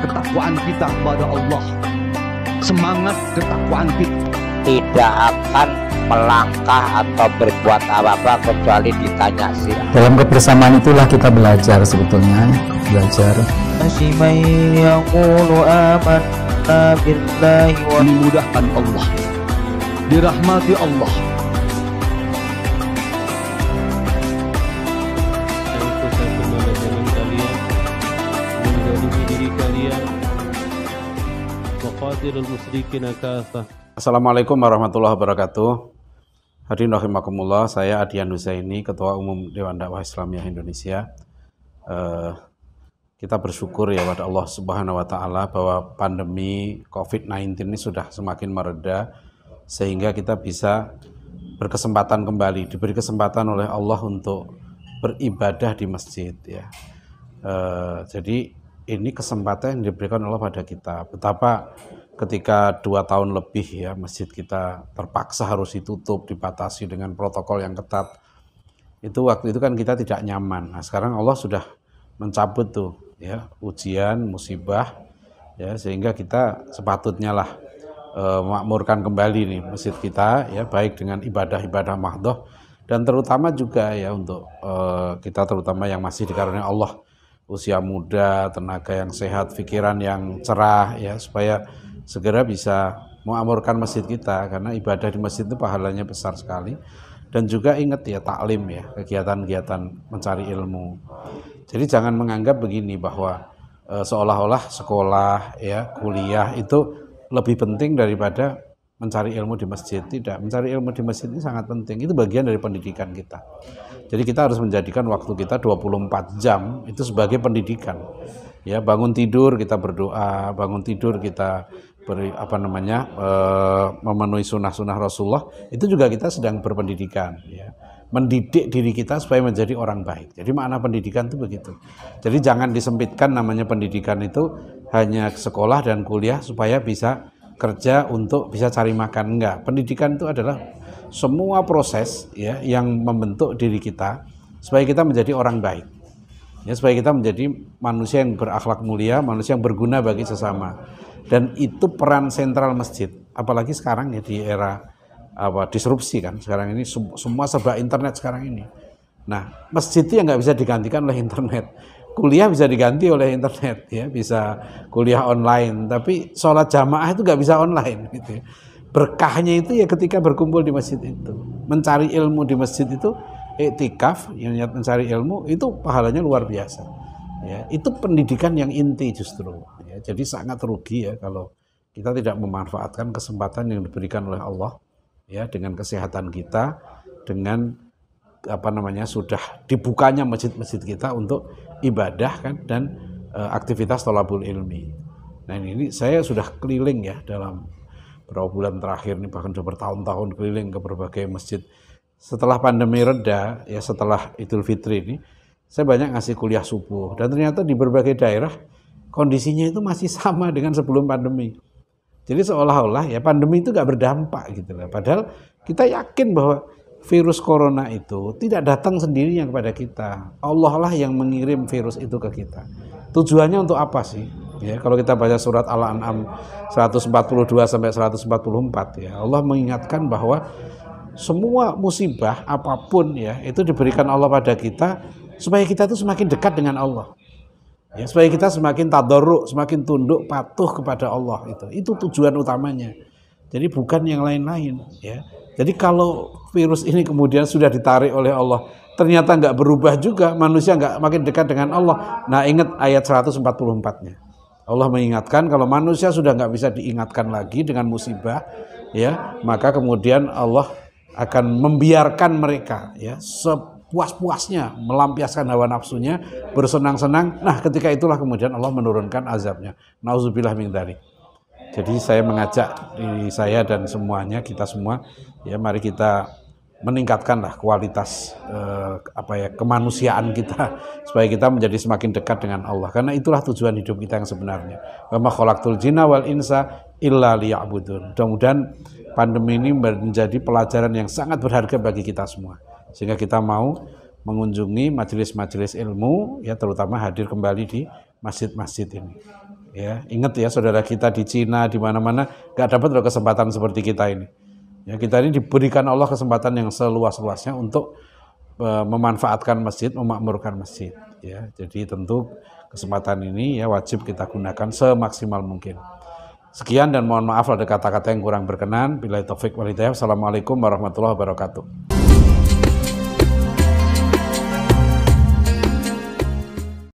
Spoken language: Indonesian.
ketakwaan kita kepada Allah semangat ketakwaan kita tidak akan melangkah atau berbuat apa-apa kecuali ditanya sih dalam kebersamaan itulah kita belajar sebetulnya belajar dimudahkan Allah dirahmati Allah وقاتل المشركين كافة Assalamualaikum warahmatullahi wabarakatuh. Hadirin rahimakumullah, saya Adian Husaini, Ketua Umum Dewan Dakwah Islamiyah Indonesia. Uh, kita bersyukur ya pada Allah Subhanahu wa taala bahwa pandemi COVID-19 ini sudah semakin mereda sehingga kita bisa berkesempatan kembali, diberi kesempatan oleh Allah untuk beribadah di masjid ya. Uh, jadi ini kesempatan yang diberikan Allah pada kita. Betapa ketika dua tahun lebih ya masjid kita terpaksa harus ditutup, dibatasi dengan protokol yang ketat. Itu waktu itu kan kita tidak nyaman. Nah sekarang Allah sudah mencabut tuh ya ujian, musibah ya sehingga kita sepatutnya lah e, eh, makmurkan kembali nih masjid kita ya baik dengan ibadah-ibadah mahdoh dan terutama juga ya untuk e, kita terutama yang masih dikarunia Allah usia muda, tenaga yang sehat, pikiran yang cerah ya supaya segera bisa mengamurkan masjid kita karena ibadah di masjid itu pahalanya besar sekali dan juga ingat ya taklim ya kegiatan-kegiatan mencari ilmu. Jadi jangan menganggap begini bahwa e, seolah-olah sekolah ya kuliah itu lebih penting daripada mencari ilmu di masjid tidak mencari ilmu di masjid ini sangat penting itu bagian dari pendidikan kita jadi kita harus menjadikan waktu kita 24 jam itu sebagai pendidikan ya bangun tidur kita berdoa bangun tidur kita beri apa namanya e, memenuhi sunnah-sunnah Rasulullah itu juga kita sedang berpendidikan ya mendidik diri kita supaya menjadi orang baik. Jadi makna pendidikan itu begitu. Jadi jangan disempitkan namanya pendidikan itu hanya sekolah dan kuliah supaya bisa kerja untuk bisa cari makan enggak. Pendidikan itu adalah semua proses ya yang membentuk diri kita supaya kita menjadi orang baik. Ya, supaya kita menjadi manusia yang berakhlak mulia, manusia yang berguna bagi sesama. Dan itu peran sentral masjid, apalagi sekarang ya di era apa disrupsi kan sekarang ini semua serba internet sekarang ini. Nah, masjid itu yang nggak bisa digantikan oleh internet kuliah bisa diganti oleh internet ya bisa kuliah online tapi sholat jamaah itu nggak bisa online gitu ya. berkahnya itu ya ketika berkumpul di masjid itu mencari ilmu di masjid itu etikaf yang niat mencari ilmu itu pahalanya luar biasa ya itu pendidikan yang inti justru ya jadi sangat rugi ya kalau kita tidak memanfaatkan kesempatan yang diberikan oleh Allah ya dengan kesehatan kita dengan apa namanya sudah dibukanya masjid-masjid kita untuk ibadah kan dan e, aktivitas tolabul ilmi. Nah ini saya sudah keliling ya dalam beberapa bulan terakhir ini bahkan sudah bertahun-tahun keliling ke berbagai masjid. Setelah pandemi reda ya setelah Idul Fitri ini saya banyak ngasih kuliah subuh dan ternyata di berbagai daerah kondisinya itu masih sama dengan sebelum pandemi. Jadi seolah-olah ya pandemi itu nggak berdampak gitu lah. Padahal kita yakin bahwa virus corona itu tidak datang sendirinya kepada kita. Allah lah yang mengirim virus itu ke kita. Tujuannya untuk apa sih? Ya, kalau kita baca surat Al-An'am 142 sampai 144 ya, Allah mengingatkan bahwa semua musibah apapun ya, itu diberikan Allah pada kita supaya kita itu semakin dekat dengan Allah. Ya, supaya kita semakin tadarruk, semakin tunduk patuh kepada Allah itu. Itu tujuan utamanya. Jadi bukan yang lain-lain ya. Jadi kalau virus ini kemudian sudah ditarik oleh Allah, ternyata nggak berubah juga, manusia nggak makin dekat dengan Allah. Nah ingat ayat 144-nya. Allah mengingatkan kalau manusia sudah nggak bisa diingatkan lagi dengan musibah, ya maka kemudian Allah akan membiarkan mereka ya sepuas-puasnya melampiaskan hawa nafsunya bersenang-senang. Nah ketika itulah kemudian Allah menurunkan azabnya. Nauzubillah min jadi saya mengajak eh, saya dan semuanya kita semua ya mari kita meningkatkanlah kualitas eh, apa ya kemanusiaan kita supaya kita menjadi semakin dekat dengan Allah karena itulah tujuan hidup kita yang sebenarnya. Wa khalaqtul jinna wal insa illa liya'budun. Mudah-mudahan pandemi ini menjadi pelajaran yang sangat berharga bagi kita semua sehingga kita mau mengunjungi majelis-majelis ilmu ya terutama hadir kembali di masjid-masjid ini. Ya, ingat ya saudara kita di Cina, di mana-mana nggak dapat loh kesempatan seperti kita ini. Ya, kita ini diberikan Allah kesempatan yang seluas-luasnya untuk uh, memanfaatkan masjid, memakmurkan masjid. Ya, jadi tentu kesempatan ini ya wajib kita gunakan semaksimal mungkin. Sekian dan mohon maaf ada kata-kata yang kurang berkenan. Bila taufik walhidayah. Assalamualaikum warahmatullahi wabarakatuh.